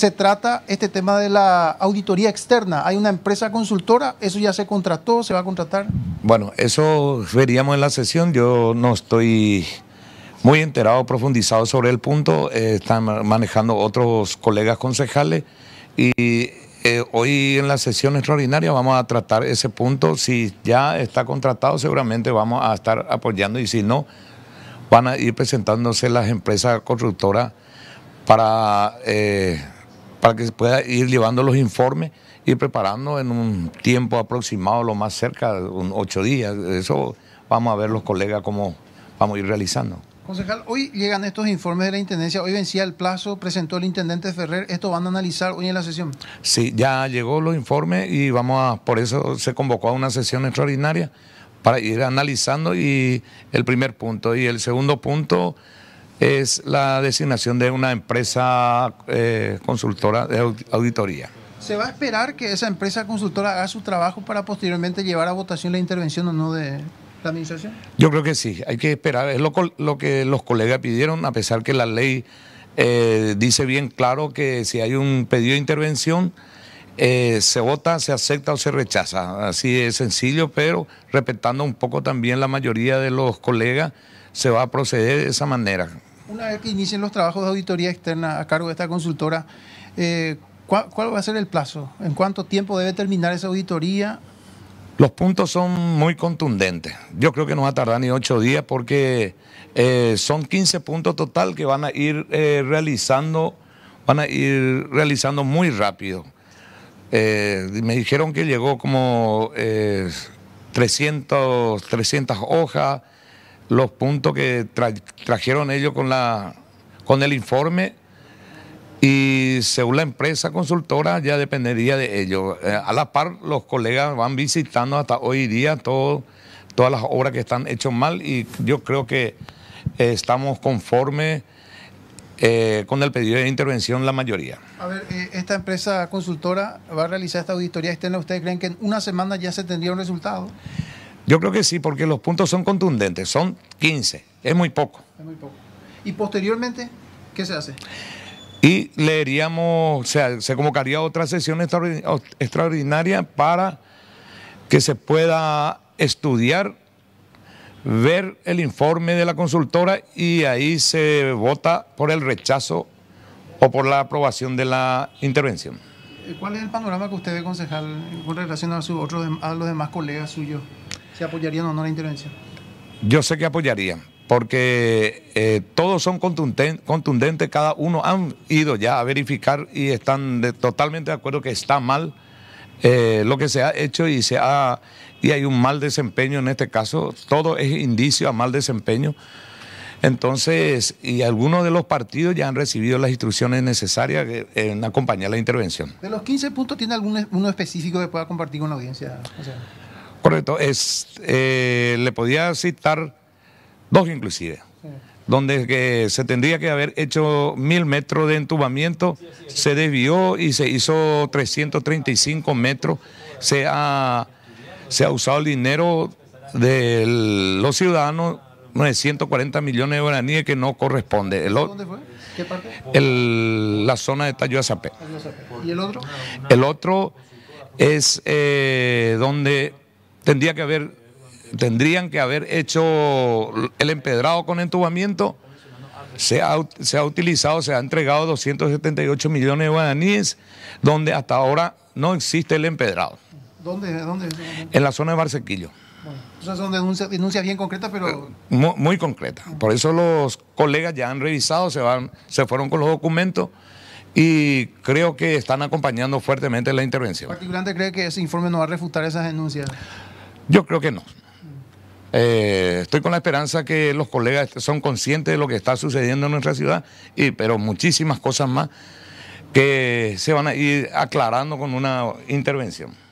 se trata este tema de la auditoría externa. Hay una empresa consultora, eso ya se contrató, se va a contratar. Bueno, eso veríamos en la sesión. Yo no estoy muy enterado, profundizado sobre el punto. Eh, están manejando otros colegas concejales y eh, hoy en la sesión extraordinaria vamos a tratar ese punto. Si ya está contratado, seguramente vamos a estar apoyando y si no, van a ir presentándose las empresas constructoras para... Eh, para que se pueda ir llevando los informes, y preparando en un tiempo aproximado, lo más cerca, ocho días. Eso vamos a ver los colegas cómo vamos a ir realizando. Concejal, hoy llegan estos informes de la Intendencia, hoy vencía el plazo, presentó el Intendente Ferrer, ¿esto van a analizar hoy en la sesión? Sí, ya llegó los informes y vamos a, por eso se convocó a una sesión extraordinaria para ir analizando y el primer punto. Y el segundo punto es la designación de una empresa eh, consultora de auditoría. ¿Se va a esperar que esa empresa consultora haga su trabajo para posteriormente llevar a votación la intervención o no de la administración? Yo creo que sí, hay que esperar. Es lo, que los colegas pidieron, a pesar que la ley eh, dice bien claro que si hay un pedido de intervención, eh, se vota, se acepta o se rechaza. Así es sencillo, pero respetando un poco también la mayoría de los colegas, se va a proceder de esa manera. Una vez que inicien los trabajos de auditoría externa a cargo de esta consultora, eh, ¿cuál, va a ser el plazo? ¿En cuánto tiempo debe terminar esa auditoría? Los puntos son muy contundentes. Yo creo que no va a tardar ni ocho días porque eh, son 15 puntos total que van a ir eh, realizando, van a ir realizando muy rápido. me dijeron que llegó como 300, 300 hojas, los puntos que trajeron ellos con, la, con el informe y según la empresa consultora ya dependería de ellos. Eh, a la par, los colegas van visitando hasta hoy día todo, todas las obras que están hechas mal y yo creo que eh, estamos conformes eh, con el pedido de intervención la mayoría. A ver, esta empresa consultora va a realizar esta auditoría externa. ¿Ustedes creen que en una semana ya se tendría un resultado? Yo creo que sí, porque los puntos son contundentes, son 15, es muy poco. Es muy poco. ¿Y posteriormente qué se hace? Y leeríamos, o sea, se convocaría otra sesión extraordinaria para que se pueda estudiar, ver el informe de la consultora y ahí se vota por el rechazo o por la aprobación de la intervención. ¿Cuál es el panorama que usted ve, concejal, con relación a, su, otro, a los demás colegas suyos ¿Se apoyarían o no la intervención? Yo sé que apoyarían, porque eh, todos son contundentes, cada uno han ido ya a verificar y están totalmente de acuerdo que está mal eh, lo que se ha hecho y se ha y hay un mal desempeño en este caso, todo es indicio a mal desempeño. Entonces, y algunos de los partidos ya han recibido las instrucciones necesarias en acompañar la intervención. ¿De los 15 puntos tiene alguno específico que pueda compartir con la audiencia? O sea... Correcto. Es, eh, le podía citar dos inclusive, donde se tendría que haber hecho mil metros de entubamiento, se desvió y se hizo 335 metros. Se ha, se ha usado el dinero de los ciudadanos, 940 millones de guaraníes que no corresponde. El, ¿Dónde fue? ¿Qué parte? la zona de Tayuazapé. ¿Y el otro? El otro es eh, donde que haber, tendrían que haber hecho el empedrado con entubamiento. Se ha, utilizado, se ha entregado 278 millones de guaraníes, donde hasta ahora no existe el empedrado. ¿Dónde? dónde? En la zona de Barcequillo. esas son denuncias, bien concretas, pero... Eh, muy, concreta. Por eso los colegas ya han revisado, se, van, se fueron con los documentos y creo que están acompañando fuertemente la intervención. Particularmente cree que ese informe no va a refutar esas denuncias? Yo creo que no. Eh, estoy con la esperanza que los colegas son conscientes de lo que está sucediendo en nuestra ciudad, y, pero muchísimas cosas más que se van a ir aclarando con una intervención.